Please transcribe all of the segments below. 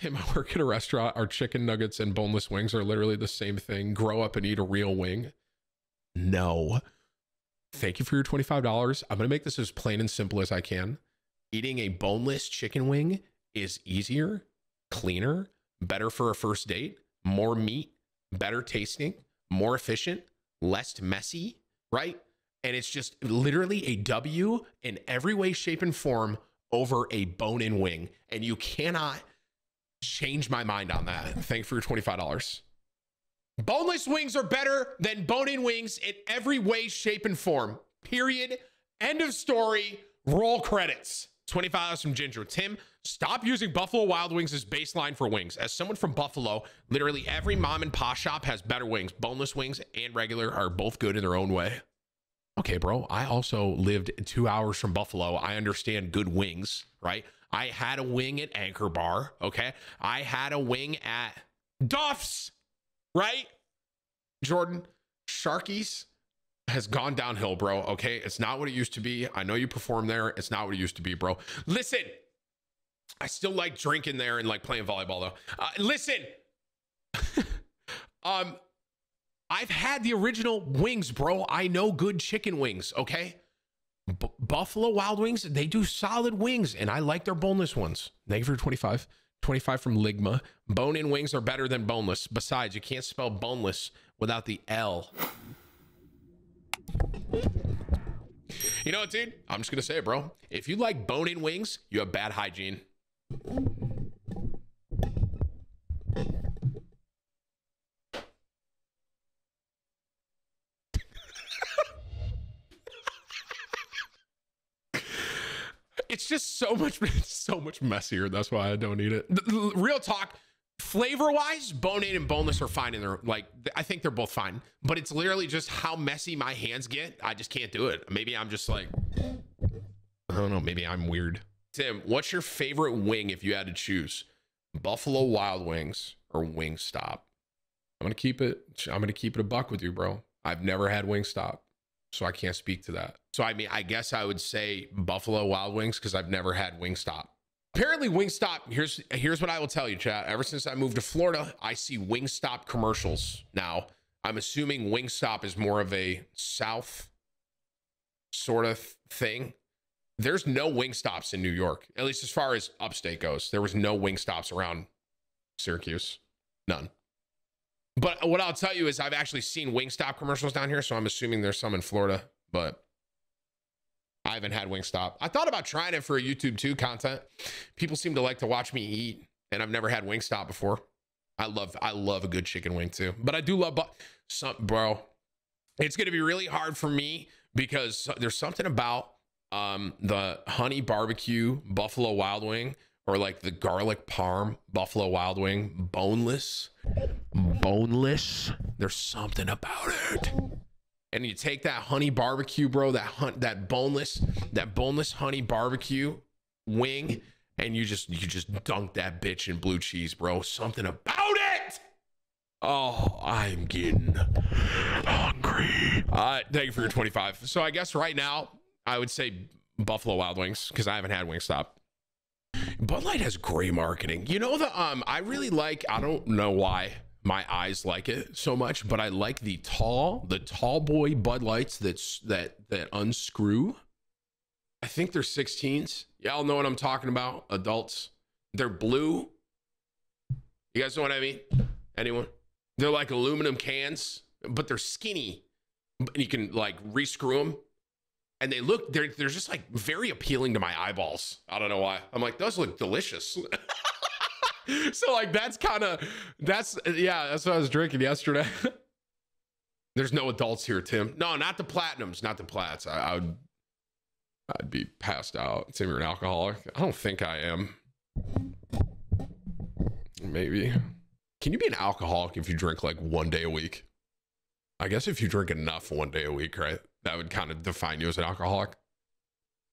Tim, I work at a restaurant. Our chicken nuggets and boneless wings are literally the same thing. Grow up and eat a real wing. No. Thank you for your $25. I'm going to make this as plain and simple as I can. Eating a boneless chicken wing is easier, cleaner, better for a first date, more meat, better tasting, more efficient, less messy, right? And it's just literally a W in every way, shape, and form over a bone in wing. And you cannot changed my mind on that. Thank you for your $25. Boneless wings are better than bone in wings in every way, shape, and form. Period. End of story. Roll credits. 25 from Ginger. Tim, stop using Buffalo Wild Wings as baseline for wings. As someone from Buffalo, literally every mom and pop shop has better wings. Boneless wings and regular are both good in their own way. Okay, bro. I also lived two hours from Buffalo. I understand good wings, right? I had a wing at Anchor Bar. Okay. I had a wing at Duff's, right? Jordan, Sharkies has gone downhill, bro. Okay. It's not what it used to be. I know you perform there. It's not what it used to be, bro. Listen, I still like drinking there and like playing volleyball, though. Uh, listen, um, I've had the original wings, bro. I know good chicken wings. Okay. B Buffalo Wild Wings, they do solid wings, and I like their boneless ones. Thank you for 25. 25 from Ligma. Bone in wings are better than boneless. Besides, you can't spell boneless without the L. You know what, dude? I'm just going to say it, bro. If you like bone in wings, you have bad hygiene. much, so much messier. That's why I don't eat it. Real talk, flavor wise, bone-in and boneless are fine. And they're like, I think they're both fine, but it's literally just how messy my hands get. I just can't do it. Maybe I'm just like, I don't know. Maybe I'm weird. Tim, what's your favorite wing if you had to choose? Buffalo Wild Wings or Wingstop? I'm gonna keep it. I'm gonna keep it a buck with you, bro. I've never had Wingstop so I can't speak to that. So I mean, I guess I would say Buffalo Wild Wings because I've never had Wingstop. Apparently, Wingstop. Here's here's what I will tell you, Chad. Ever since I moved to Florida, I see Wingstop commercials now. I'm assuming Wingstop is more of a South sort of thing. There's no Wingstops in New York, at least as far as upstate goes. There was no Wingstops around Syracuse, none. But what I'll tell you is I've actually seen Wingstop commercials down here, so I'm assuming there's some in Florida, but I haven't had Wingstop. I thought about trying it for YouTube too content. People seem to like to watch me eat, and I've never had Wingstop before. I love I love a good chicken wing too, but I do love but some bro. It's gonna be really hard for me because there's something about um the honey barbecue buffalo wild wing or like the garlic parm buffalo wild wing boneless boneless. There's something about it. And you take that honey barbecue, bro, that hunt that boneless, that boneless honey barbecue wing, and you just you just dunk that bitch in blue cheese, bro. Something about it. Oh, I'm getting hungry. Uh, thank you for your 25. So I guess right now I would say Buffalo Wild Wings because I haven't had Wingstop. Bud Light has great marketing. You know the um I really like I don't know why my eyes like it so much, but I like the tall, the tall boy Bud Lights that's that that unscrew. I think they're 16s. Y'all know what I'm talking about, adults. They're blue. You guys know what I mean? Anyone? They're like aluminum cans, but they're skinny. And you can like rescrew them. And they look, they're, they're just like very appealing to my eyeballs. I don't know why. I'm like, those look delicious. so like that's kind of that's yeah that's what i was drinking yesterday there's no adults here tim no not the platinums not the plats I, I, would i'd be passed out tim you're an alcoholic i don't think i am maybe can you be an alcoholic if you drink like one day a week i guess if you drink enough one day a week right that would kind of define you as an alcoholic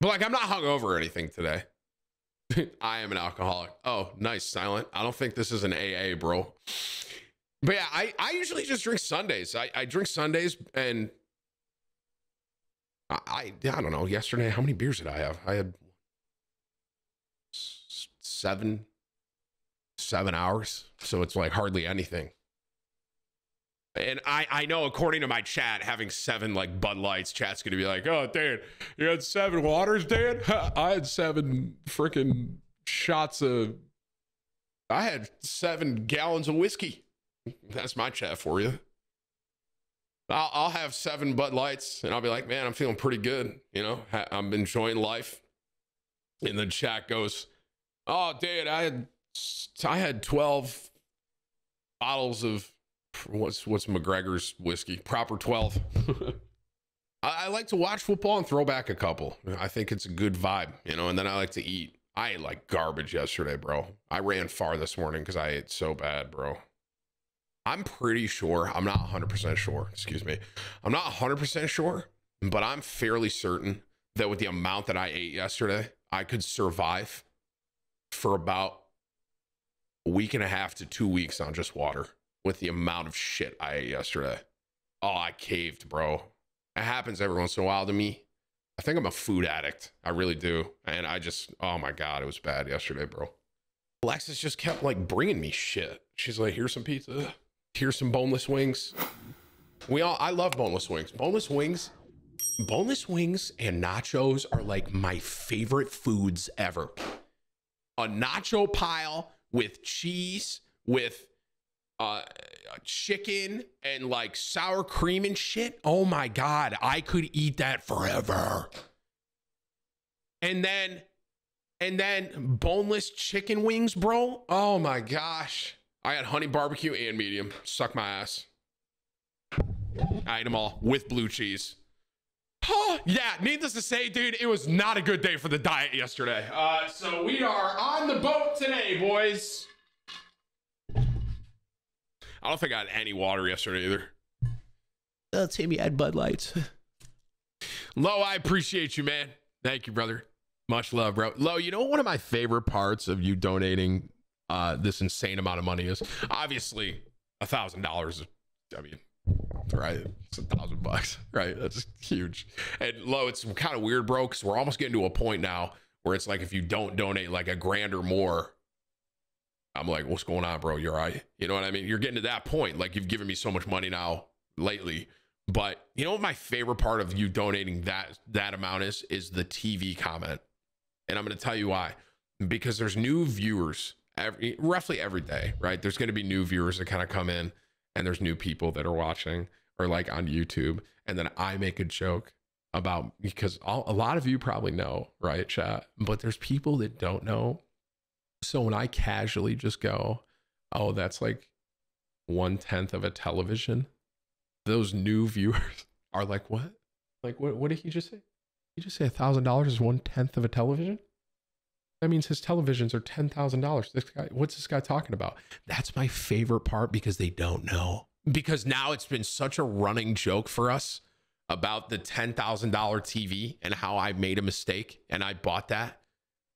but like i'm not hungover or anything today I am an alcoholic. Oh, nice, silent. I don't think this is an AA, bro. But yeah, I, I usually just drink Sundays. I, I drink Sundays and I, I don't know. Yesterday, how many beers did I have? I had seven seven hours. So it's like hardly anything. And I, I know, according to my chat, having seven like Bud Lights, chat's gonna be like, "Oh, Dan, you had seven waters, Dan. I had seven freaking shots of. I had seven gallons of whiskey. That's my chat for you. I'll, I'll have seven Bud Lights, and I'll be like, man, I'm feeling pretty good. You know, I'm enjoying life. And the chat goes, "Oh, Dan, I had, I had twelve bottles of." what's what's McGregor's whiskey? Proper twelve. I, I, like to watch football and throw back a couple. I think it's a good vibe, you know. And then I like to eat. I ate like garbage yesterday, bro. I ran far this morning because I ate so bad, bro. I'm pretty sure. I'm not 100% sure. Excuse me. I'm not 100% sure, but I'm fairly certain that with the amount that I ate yesterday, I could survive for about a week and a half to two weeks on just water with the amount of shit I ate yesterday. Oh, I caved, bro. It happens every once in a while to me. I think I'm a food addict. I really do. And I just, oh my God, it was bad yesterday, bro. Alexis just kept like bringing me shit. She's like, here's some pizza. Here's some boneless wings. We all, I love boneless wings. Boneless wings, boneless wings and nachos are like my favorite foods ever. A nacho pile with cheese, with uh, chicken and like sour cream and shit. Oh my God, I could eat that forever. And then, and then boneless chicken wings, bro. Oh my gosh. I had honey barbecue and medium. Suck my ass. I ate them all with blue cheese. Huh, yeah, needless to say, dude, it was not a good day for the diet yesterday. Uh, so we are on the boat today, boys. I don't think I had any water yesterday either. Uh, Timmy had Bud Lights. Lo, I appreciate you, man. Thank you, brother. Much love, bro. Lo, you know one of my favorite parts of you donating uh, this insane amount of money is obviously a thousand dollars. I mean, right? It's a thousand bucks, right? That's huge. And Lo, it's kind of weird, bro, because we're almost getting to a point now where it's like if you don't donate like a grand or more, I'm like, what's going on, bro? You're right. You know what I mean? You're getting to that point. Like you've given me so much money now lately. But you know what my favorite part of you donating that that amount is is the TV comment. And I'm gonna tell you why. Because there's new viewers every roughly every day, right? There's gonna be new viewers that kind of come in and there's new people that are watching or like on YouTube. And then I make a joke about because all, a lot of you probably know, right, chat? But there's people that don't know so when I casually just go, oh, that's like one tenth of a television, those new viewers are like, what? Like, what, what did he just say? He just say a thousand dollars is one tenth of a television? That means his televisions are ten thousand dollars. This guy, what's this guy talking about? That's my favorite part because they don't know. Because now it's been such a running joke for us about the ten thousand dollar TV and how I made a mistake and I bought that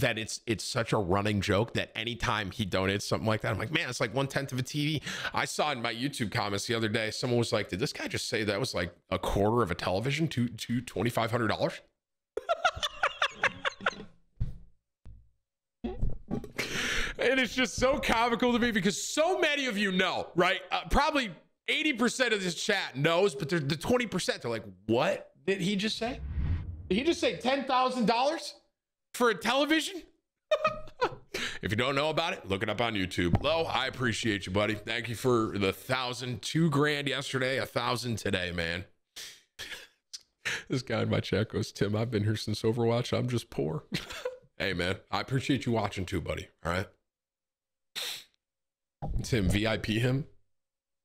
that it's it's such a running joke that anytime he donates something like that, I'm like, man, it's like one tenth of a TV. I saw in my YouTube comments the other day, someone was like, did this guy just say that was like a quarter of a television to to twenty five hundred dollars? and it's just so comical to me because so many of you know, right? Uh, probably 80% of this chat knows, but the 20%, they're like, what did he just say? Did he just say $10,000? for a television? if you don't know about it, look it up on YouTube. Lo, I appreciate you, buddy. Thank you for the thousand, two grand yesterday, a thousand today, man. this guy in my chat goes, Tim, I've been here since Overwatch. I'm just poor. hey, man, I appreciate you watching too, buddy. All right. Tim, VIP him.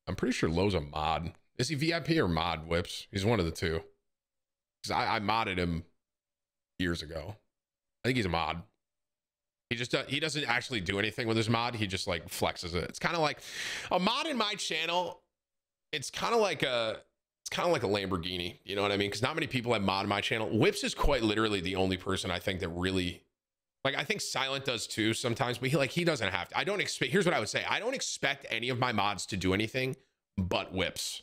I'm pretty sure Low's a mod. Is he VIP or mod whips? He's one of the two. I, I modded him years ago. I think he's a mod. He just does, uh, he doesn't actually do anything with his mod. He just like flexes it. It's kind of like a mod in my channel. It's kind of like a it's kind of like a Lamborghini. You know what I mean? Because not many people have mod in my channel. Whips is quite literally the only person I think that really like I think Silent does too sometimes, but he like he doesn't have to. I don't expect here's what I would say. I don't expect any of my mods to do anything but whips.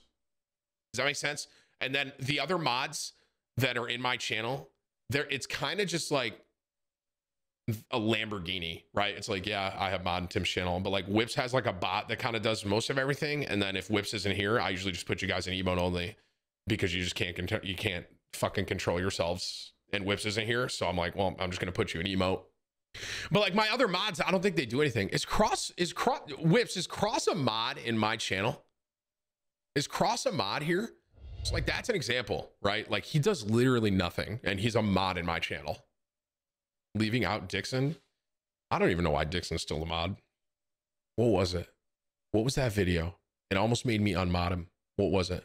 Does that make sense? And then the other mods that are in my channel, there it's kind of just like a Lamborghini, right? It's like, yeah, I have mod and Tim's channel, but like Whips has like a bot that kind of does most of everything. And then if Whips isn't here, I usually just put you guys in emote only because you just can't control, you can't fucking control yourselves. And Whips isn't here, so I'm like, well, I'm just gonna put you in emote. But like my other mods, I don't think they do anything. Is cross is cross Whips is cross a mod in my channel? Is cross a mod here? It's like that's an example, right? Like he does literally nothing, and he's a mod in my channel leaving out Dixon. I don't even know why Dixon's still a mod. What was it? What was that video? It almost made me unmod him. What was it?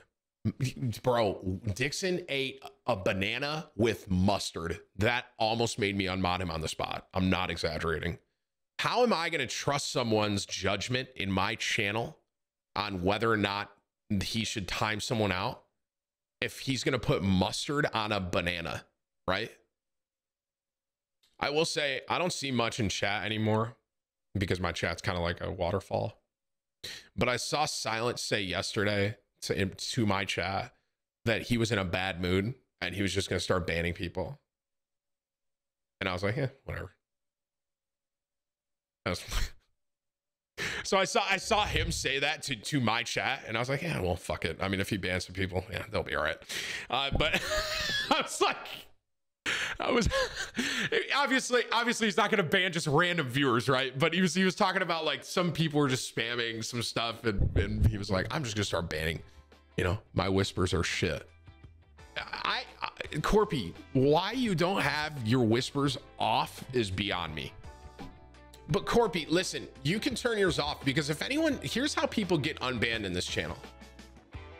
Bro, Dixon ate a banana with mustard. That almost made me unmod him on the spot. I'm not exaggerating. How am I going to trust someone's judgment in my channel on whether or not he should time someone out if he's going to put mustard on a banana, right? I will say I don't see much in chat anymore because my chat's kind of like a waterfall. But I saw Silent say yesterday to, to my chat that he was in a bad mood and he was just going to start banning people. And I was like, yeah, whatever. was, so I saw I saw him say that to to my chat, and I was like, yeah, well, fuck it. I mean, if he bans some people, yeah, they'll be all right. Uh, but I was like, I was obviously obviously he's not going to ban just random viewers, right? But he was he was talking about like some people were just spamming some stuff, and and he was like, I'm just going to start banning. You know, my whispers are shit. I, I Corpy, why you don't have your whispers off is beyond me. But Corpy, listen, you can turn yours off because if anyone, here's how people get unbanned in this channel.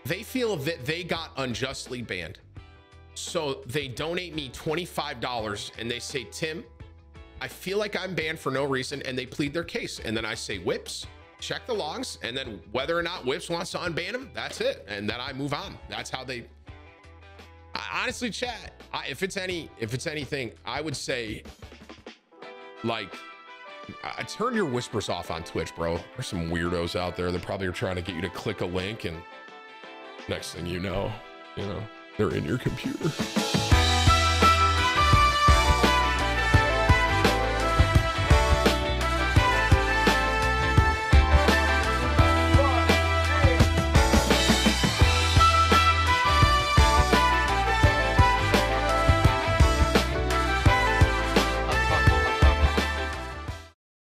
They feel that they got unjustly banned. So they donate me $25 and they say, Tim, I feel like I'm banned for no reason. And they plead their case. And then I say, Whips, check the logs. And then whether or not Whips wants to unban him, that's it. And then I move on. That's how they. I, honestly, chat. I, if it's any, if it's anything, I would say, like, I uh, turn your whispers off on Twitch, bro. There's some weirdos out there They probably are trying to get you to click a link, and next thing you know, you know. They're in your computer.